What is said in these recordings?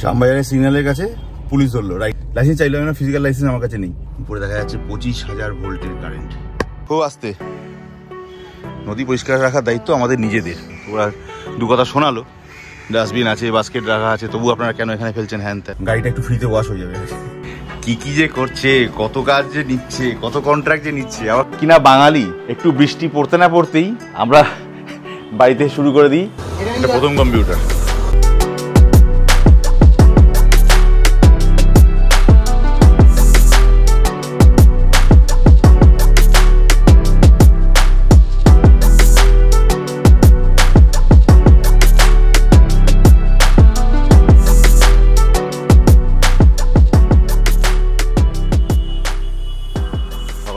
শামবাজারের সিগন্যালের কাছে পুলিশ ধরলো রাইট লাইসেন্স চাইলো না ফিজিক্যাল লাইসেন্স আমার কাছে নেই উপরে দেখা যাচ্ছে পঁচিশ হাজার ভোল্টের কারেন্ট খুব আসতে নদী পরিষ্কার রাখার দায়িত্ব আমাদের নিজেদের ওরা দু কথা শোনালো ডাস্টবিন আছে বাস্কেট রাখা আছে তবু আপনারা কেন এখানে ফেলছেন হ্যান ত্যান গাড়িটা একটু ফ্রিতে ওয়াশ হয়ে যাবে কি কি যে করছে কত কাজ যে নিচ্ছে কত কন্ট্রাক্ট যে নিচ্ছে আবার কিনা বাঙালি একটু বৃষ্টি পড়তে না পড়তেই আমরা বাড়িতে শুরু করে দিই এটা প্রথম কম্পিউটার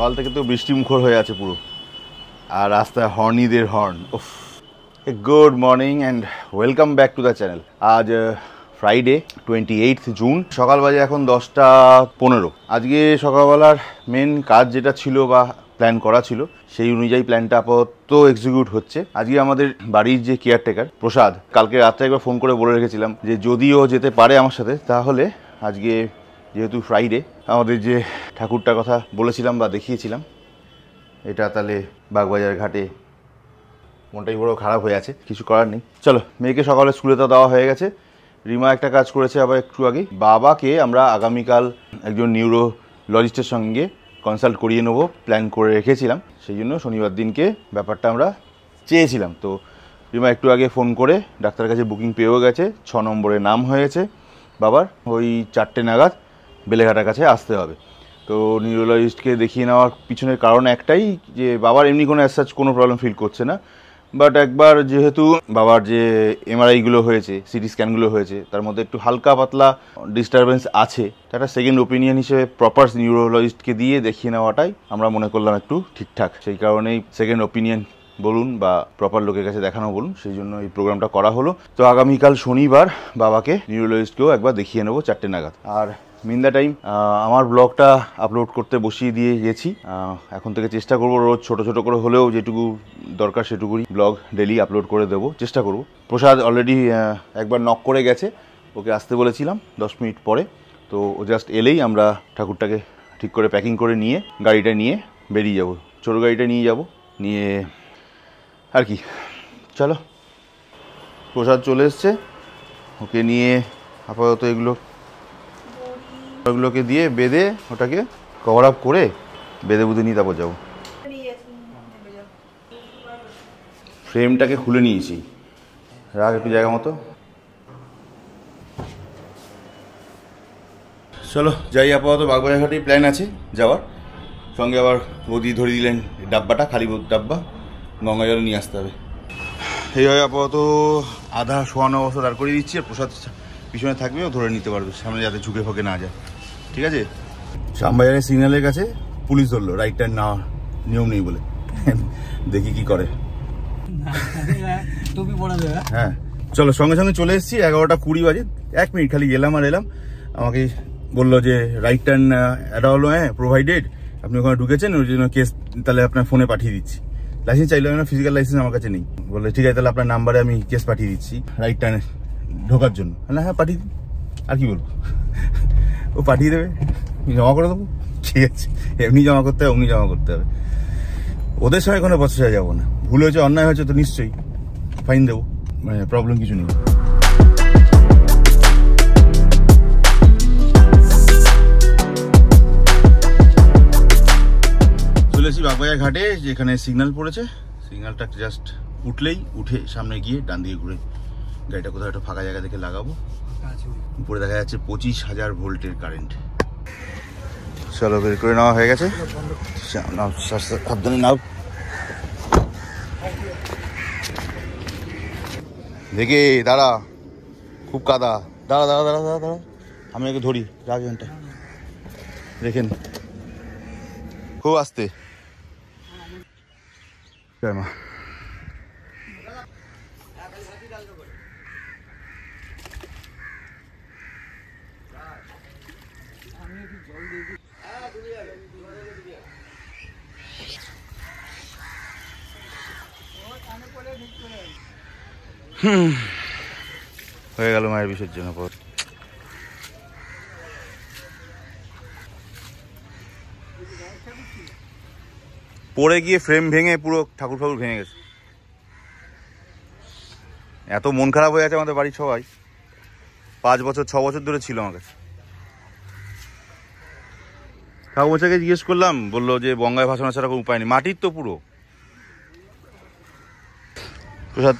সকাল থেকে তো বৃষ্টিমুখর হয়ে আছে পুরো আর রাস্তায় হর্নিদের হর্ন ওফ good morning and welcome back to the channel আজ ফ্রাইডে টোয়েন্টি এইথ জুন সকাল বাজে এখন দশটা পনেরো আজকে সকালবেলার মেন কাজ যেটা ছিল বা প্ল্যান করা ছিল সেই অনুযায়ী প্ল্যানটা আপাতত এক্সিকিউট হচ্ছে আজকে আমাদের বাড়ির যে কেয়ারটেকার প্রসাদ কালকে রাত্রে একবার ফোন করে বলে রেখেছিলাম যে যদিও যেতে পারে আমার সাথে তাহলে আজকে যেহেতু ফ্রাইডে আমাদের যে ঠাকুরটা কথা বলেছিলাম বা দেখিয়েছিলাম এটা তাহলে বাগবাজার ঘাটে মনটাই বড় খারাপ হয়ে আছে কিছু করার নেই চলো মেয়েকে সকালে স্কুলে তো দেওয়া হয়ে গেছে রিমা একটা কাজ করেছে আবার একটু আগে বাবাকে আমরা আগামীকাল একজন নিউরোলজিস্টের সঙ্গে কনসাল্ট করিয়ে নেবো প্ল্যান করে রেখেছিলাম সেই জন্য শনিবার দিনকে ব্যাপারটা আমরা চেয়েছিলাম তো রিমা একটু আগে ফোন করে ডাক্তার কাছে বুকিং পেয়েও গেছে ছ নম্বরে নাম হয়েছে বাবার ওই চারটে নাগাদ বেলেঘাটার কাছে আসতে হবে তো নিউরোলজিস্টকে দেখিয়ে নেওয়ার পিছনের কারণ একটাই যে বাবার এমনি কোনো অ্যাসাচ কোনো প্রবলেম ফিল করছে না বাট একবার যেহেতু বাবার যে এমআরআইগুলো হয়েছে সিটি স্ক্যানগুলো হয়েছে তার মধ্যে একটু হালকা পাতলা ডিস্টারবেন্স আছে একটা সেকেন্ড ওপিনিয়ন হিসেবে প্রপার নিউরোলজিস্টকে দিয়ে দেখিয়ে নেওয়াটাই আমরা মনে করলাম একটু ঠিকঠাক সেই কারণেই সেকেন্ড ওপিনিয়ন বলুন বা প্রপার লোকের কাছে দেখানো বলুন সেই জন্য এই প্রোগ্রামটা করা হলো তো আগামীকাল শনিবার বাবাকে নিউরোলজিস্টকেও একবার দেখিয়ে নেবো চারটে নাগাদ আর মিন দ্য টাইম আমার ব্লগটা আপলোড করতে বসিয়ে দিয়ে গেছি এখন থেকে চেষ্টা করব রোজ ছোট ছোট করে হলেও যেটুকু দরকার সেটুকুই ব্লগ ডেলি আপলোড করে দেব চেষ্টা করব প্রসাদ অলরেডি একবার নক করে গেছে ওকে আসতে বলেছিলাম দশ মিনিট পরে তো ও জাস্ট এলেই আমরা ঠাকুরটাকে ঠিক করে প্যাকিং করে নিয়ে গাড়িটা নিয়ে বেরিয়ে যাব ছোটো গাড়িটা নিয়ে যাব নিয়ে আর কি চলো প্রসাদ চলে এসছে ওকে নিয়ে আপাতত এগুলো ওগুলোকে দিয়ে বেঁধে ওটাকে কভার আপ করে বেঁধে বুঁধে নিয়ে তারপর যাবো ফ্রেমটাকে খুলে নিয়েছি রাখ একটু জায়গা মতো চলো যাই আপাতত বাগবাজারঘাটেই প্ল্যান আছে যাওয়ার সঙ্গে আবার বদি ধরে দিলেন ডাব্বাটা খালি ডাব্বা গঙ্গা জল নিয়ে আসতে হবে এইভাবে আপাতত আধা শোয়ানো অবস্থা দাঁড় করিয়ে দিচ্ছি আর প্রসাদ পিছনে থাকবে ও ধরে নিতে পারবে সামনে যাতে ঝুঁকে ফোঁকে না যায় ঠিক আছে শ্যামবাজারের সিগন্যালের কাছে পুলিশ ধরলো টার্ন না নিয়ম নেই বলে দেখি কি করে হ্যাঁ চলো সঙ্গে সঙ্গে চলে এসেছি এগারোটা কুড়ি বাজে এক মিনিট খালি গেলাম আর এলাম আমাকে বললো যে রাইট টার্ন এটা হলো হ্যাঁ প্রোভাইডেড আপনি ওখানে ঢুকেছেন ওই জন্য কেস তাহলে আপনার ফোনে পাঠিয়ে দিচ্ছি লাইসেন্স চাইলে না ফিজিক্যাল লাইসেন্স আমার কাছে নেই বললো ঠিক আছে তাহলে আপনার নাম্বারে আমি কেস পাঠিয়ে দিচ্ছি রাইট টার্নে ঢোকার জন্য হ্যাঁ হ্যাঁ পাঠিয়ে দিন আর কি বলবো ও পাঠিয়ে দেবে জমা করে দেবো ঠিক আছে এমনি জমা করতে হবে অমনি জমা করতে হবে ওদের সঙ্গে কোনো বসে যাবো না ভুল হয়েছে অন্যায় হয়েছে তো নিশ্চয়ই ফাইন দেবো মানে প্রবলেম কিছু নেই চলে বাগবাজার ঘাটে যেখানে সিগন্যাল পড়েছে সিগন্যালটা জাস্ট উঠলেই উঠে সামনে গিয়ে ডান দিকে ঘুরে গাড়িটা কোথাও একটা ফাঁকা জায়গা থেকে লাগাবো উপরে দেখা যাচ্ছে পঁচিশ হাজার ভোল্টের কারেন্ট চলো বের করে নেওয়া হয়ে গেছে সাবধানে দেখে দাঁড়া খুব কাদা দাঁড়া দাঁড়া দাঁড়া দাঁড়া দাঁড়া আমি একে ধরি রাখবেনটা দেখেন খুব আসতে হ্যাঁ, মা হয়ে গেল মায়ের বিসর্জনের পর পড়ে গিয়ে ফ্রেম ভেঙে পুরো ঠাকুর ঠাকুর ভেঙে গেছে এত মন খারাপ হয়ে গেছে আমাদের বাড়ির সবাই পাঁচ বছর ছ বছর ধরে ছিল আমার কাছে ঠাকুর জিজ্ঞেস করলাম বললো যে বঙ্গায় ভাসানো ছাড়া কোনো উপায় নেই মাটির তো পুরো প্রসাদ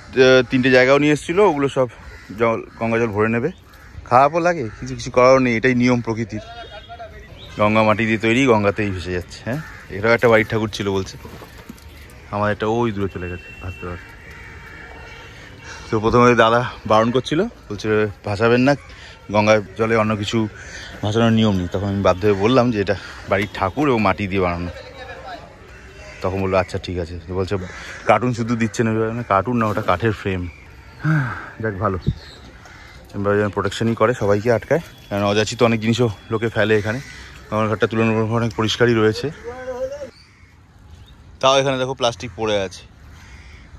তিনটে জায়গাও নিয়ে এসেছিলো ওগুলো সব জল গঙ্গা জল ভরে নেবে খারাপও লাগে কিছু কিছু করারও নেই এটাই নিয়ম প্রকৃতির গঙ্গা মাটি দিয়ে তৈরি গঙ্গাতেই ভেসে যাচ্ছে হ্যাঁ এটাও একটা বাড়ির ঠাকুর ছিল বলছে আমার একটা ওই দূরে চলে গেছে ভাসতে ভাসতে তো প্রথমে দাদা বারণ করছিল বলছিল ভাসাবেন না গঙ্গার জলে অন্য কিছু ভাসানোর নিয়ম নেই তখন আমি বাধ্য হয়ে বললাম যে এটা বাড়ির ঠাকুর এবং মাটি দিয়ে বানানো তখন বললো আচ্ছা ঠিক আছে বলছে কার্টুন শুধু দিচ্ছে না মানে কার্টুন না ওটা কাঠের ফ্রেম যাক ভালো এবার প্রোটেকশনই করে সবাইকে আটকায় কারণ অযাচিত অনেক জিনিসও লোকে ফেলে এখানে আমার ঘরটা তুলনামূলক অনেক পরিষ্কারই রয়েছে তাও এখানে দেখো প্লাস্টিক পড়ে আছে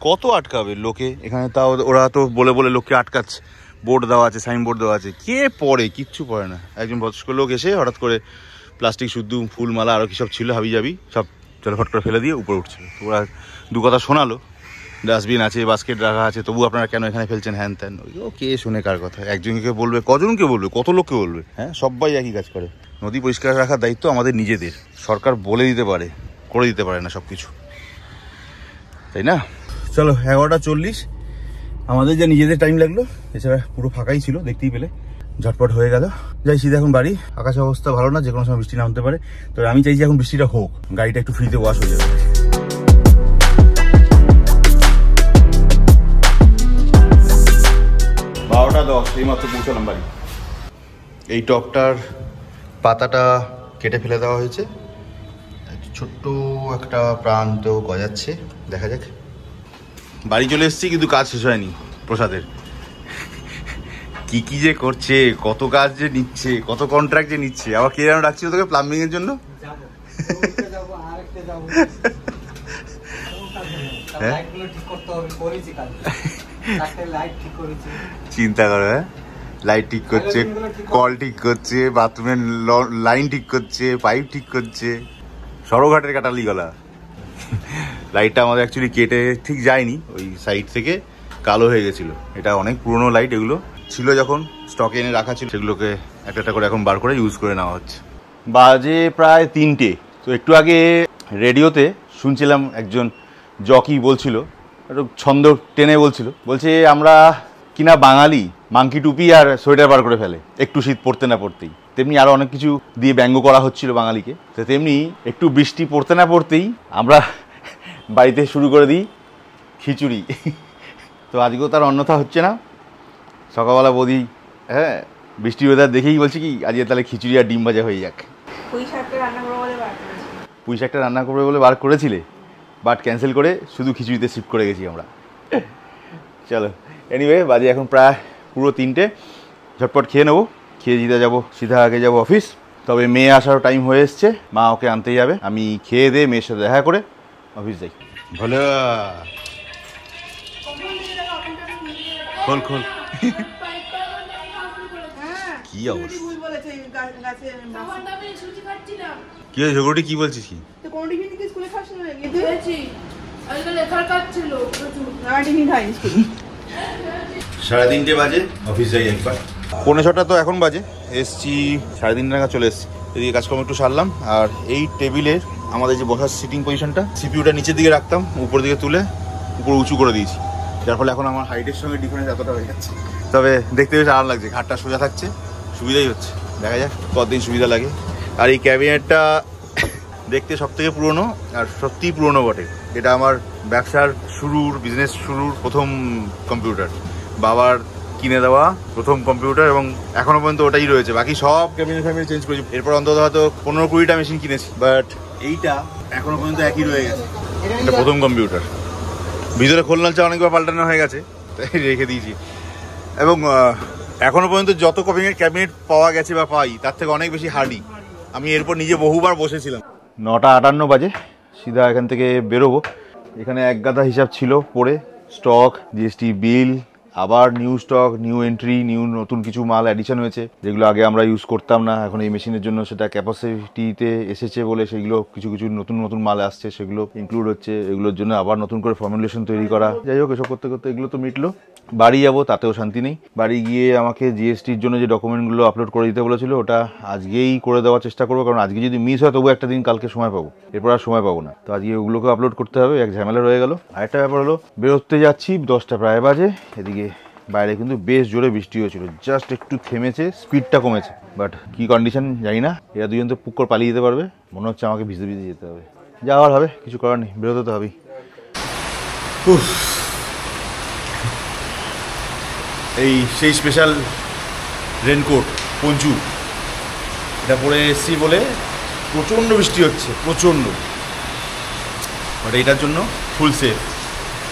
কত আটকাবে লোকে এখানে তাও ওরা তো বলে বলে লোককে আটকাচ্ছে বোর্ড দেওয়া আছে সাইনবোর্ড দেওয়া আছে কে পড়ে কিচ্ছু পড়ে না একজন বয়স্ক লোক এসে হঠাৎ করে প্লাস্টিক শুদ্ধ ফুল মালা আরও কী সব ছিল হাবি যাবি সব ফট করে ফেলে দিয়ে উপরে উঠছিল তো ওরা দু কথা শোনালো ডাস্টবিন আছে বাস্কেট রাখা আছে তবু আপনারা কেন এখানে ফেলছেন হ্যান ত্যান ও কে শোনে কার কথা একজনকে বলবে কজনকে বলবে কত লোককে বলবে হ্যাঁ সবাই একই কাজ করে নদী পরিষ্কার রাখার দায়িত্ব আমাদের নিজেদের সরকার বলে দিতে পারে করে দিতে পারে না সব কিছু তাই না চলো এগারোটা চল্লিশ আমাদের যা নিজেদের টাইম লাগলো এছাড়া পুরো ফাঁকাই ছিল দেখতেই পেলে ঝটপট হয়ে গেল যাই সিধা এখন বাড়ি আকাশ অবস্থা ভালো না যে কোনো সময় বৃষ্টি না হতে পারে তবে আমি চাইছি এখন বৃষ্টিটা হোক গাড়িটা একটু ফ্রিতে ওয়াশ হয়ে যাবে বারোটা এই মাত্র এই টপটার পাতাটা কেটে ফেলে দেওয়া হয়েছে ছোট্ট একটা প্রান্ত গজাচ্ছে দেখা যাক বাড়ি চলে এসেছি কিন্তু কাজ শেষ হয়নি প্রসাদের কি কি যে করছে কত কাজ যে নিচ্ছে কত কন্ট্রাক্ট যে নিচ্ছে আবার কে যেন ডাকছিল তোকে প্লাম্বিং এর জন্য হ্যাঁ? চিন্তা করো লাইট হ্যাঁ? ঠিক করছে কল ঠিক করছে বাথরুমের লাইন ঠিক করছে পাইপ ঠিক করছে সরোঘাটের কাটালি গলা লাইটটা আমাদের অ্যাকচুয়ালি কেটে ঠিক যায়নি ওই সাইড থেকে কালো হয়ে গেছিলো এটা অনেক পুরনো লাইট এগুলো ছিল যখন স্টকে এনে রাখা ছিল সেগুলোকে একটা একটা করে এখন বার করে ইউজ করে নেওয়া হচ্ছে বাজে প্রায় তিনটে তো একটু আগে রেডিওতে শুনছিলাম একজন জকি বলছিল একটু ছন্দ টেনে বলছিল বলছে আমরা কিনা বাঙালি মাংকি টুপি আর সোয়েটার বার করে ফেলে একটু শীত পড়তে না পড়তেই তেমনি আরও অনেক কিছু দিয়ে ব্যঙ্গ করা হচ্ছিল বাঙালিকে তো তেমনি একটু বৃষ্টি পড়তে না পড়তেই আমরা বাড়িতে শুরু করে দিই খিচুড়ি তো আজকেও তার অন্যথা হচ্ছে না সকালবেলা বদি হ্যাঁ বৃষ্টি ওয়েদার দেখেই বলছি কি আজকে তাহলে খিচুড়ি আর ডিম ভাজা হয়ে যাক পুঁই শাকটা রান্না করবে বলে বার করেছিলে বাট ক্যান্সেল করে শুধু খিচুড়িতে শিফট করে গেছি আমরা চলো এনিওয়ে বাজে এখন প্রায় পুরো তিনটে ঝটপট খেয়ে নেবো খেয়ে জিতে যাব সিধা আগে যাব অফিস তবে মেয়ে আসার টাইম হয়ে এসছে মা ওকে আনতে যাবে আমি খেয়ে দিয়ে মেয়ের সাথে দেখা করে অফিস যাই ভালো খোল খোল কি অবস্থা কি বলছিস সাড়ে তিনটে বাজে অফিস যাই ছটা তো এখন বাজে এসছি সাড়ে তিনটে নাগাদ চলে এসছি এদিকে কাজকর্ম একটু সারলাম আর এই টেবিলের আমাদের যে বসার সিটিং পজিশনটা সিপিউটা নিচের দিকে রাখতাম উপর দিকে তুলে উপর উঁচু করে দিয়েছি যার ফলে এখন আমার হাইটের সঙ্গে ডিফারেন্স এতটা হয়ে যাচ্ছে তবে দেখতে বেশ আরাম লাগছে ঘাটটা সোজা থাকছে সুবিধাই হচ্ছে দেখা যাক কতদিন সুবিধা লাগে আর এই ক্যাবিনেটটা দেখতে সব থেকে পুরনো আর সত্যিই পুরনো বটে এটা আমার ব্যবসার শুরুর বিজনেস শুরুর প্রথম কম্পিউটার বাবার কিনে দেওয়া প্রথম কম্পিউটার এবং এখনো পর্যন্ত ওটাই রয়েছে বাকি সব ক্যাবিনেট ফ্যামিলি চেঞ্জ করেছি এরপর অন্তত হয়তো পনেরো কুড়িটা মেশিন কিনেছি বাট এইটা এখনো পর্যন্ত একই রয়ে গেছে এটা প্রথম কম্পিউটার ভিতরে চা অনেকবার পাল্টানো হয়ে গেছে তাই রেখে দিয়েছি এবং এখনও পর্যন্ত যত কপিংয়ের ক্যাবিনেট পাওয়া গেছে বা পাই তার থেকে অনেক বেশি হার্ডি আমি এরপর নিজে বহুবার বসেছিলাম নটা আটান্ন বাজে সিধা এখান থেকে বেরোবো এখানে এক হিসাব ছিল পড়ে স্টক জিএসটি বিল আবার new stock new entry new নতুন কিছু মাল অ্যাডিশন হয়েছে যেগুলো আগে আমরা ইউজ করতাম না এখন এই মেশিনের জন্য সেটা ক্যাপাসিটিতে এসেছে বলে সেগুলো কিছু কিছু নতুন নতুন মাল আসছে সেগুলো ইনক্লুড হচ্ছে এগুলোর জন্য আবার নতুন করে ফর্মুলেশন তৈরি করা যাই হোক এসব করতে করতে এগুলো তো মিটলো বাড়ি যাব তাতেও শান্তি নেই বাড়ি গিয়ে আমাকে জিএসটির জন্য যে ডকুমেন্টগুলো আপলোড করে দিতে বলেছিল ওটা আজকেই করে দেওয়ার চেষ্টা করবো কারণ আজকে যদি মিস হয় তবু একটা দিন কালকে সময় পাবো এরপর আর সময় পাবো না তো আজকে ওগুলোকে আপলোড করতে হবে এক ঝামেলা রয়ে গেল আরেকটা ব্যাপার হলো বেরোতে যাচ্ছি দশটা প্রায় বাজে এদিকে বাইরে কিন্তু বেশ জোরে বৃষ্টি হয়েছিল জাস্ট একটু থেমেছে স্পিডটা কমেছে বাট কি কন্ডিশন জানি না এরা দুজন তো পুকুর পালিয়ে যেতে পারবে মনে হচ্ছে আমাকে ভিজে ভিজে যেতে হবে যাওয়ার হবে কিছু করার নেই বেরোতে তো হবেই এই সেই স্পেশাল রেনকোট পঞ্চু এটা পরে এসছি বলে প্রচণ্ড বৃষ্টি হচ্ছে প্রচণ্ড বাট এটার জন্য ফুল সেফ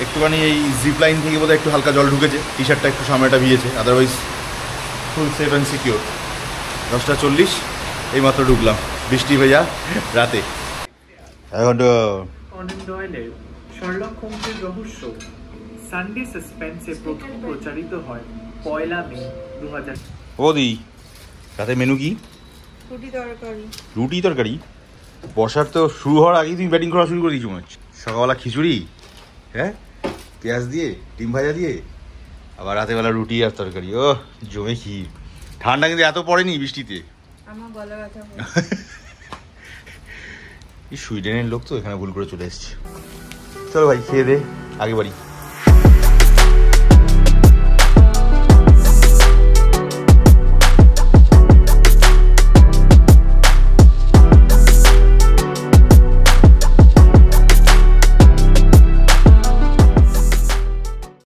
একটুখানি এই জিপ লাইন থেকে বোধহয় একটু হালকা জল ঢুকেছে টি শার্টটা একটু সামনেটা ভিজেছে otherwise full safe and secure দশটা চল্লিশ এই মাত্র ঢুকলাম বৃষ্টি ভেজা রাতে এখন রহস্য সানডে সাসপেন্সে প্রথম প্রচারিত হয় পয়লা মে দু হাজার ওদি রাতে মেনু কি রুটি তরকারি রুটি তরকারি বসার তো শুরু হওয়ার আগেই তুমি ব্যাটিং করা শুরু করে দিয়েছো মনে হচ্ছে সকালবেলা খিচুড়ি হ্যাঁ পেঁয়াজ দিয়ে ডিম ভাজা দিয়ে আবার রাতেবেলা রুটি আর তরকারি ও জমে কি ঠান্ডা কিন্তু এত পড়েনি বৃষ্টিতে আমার সুইডেনের লোক তো এখানে ভুল করে চলে এসছে চলো ভাই খেয়ে দে আগে বাড়ি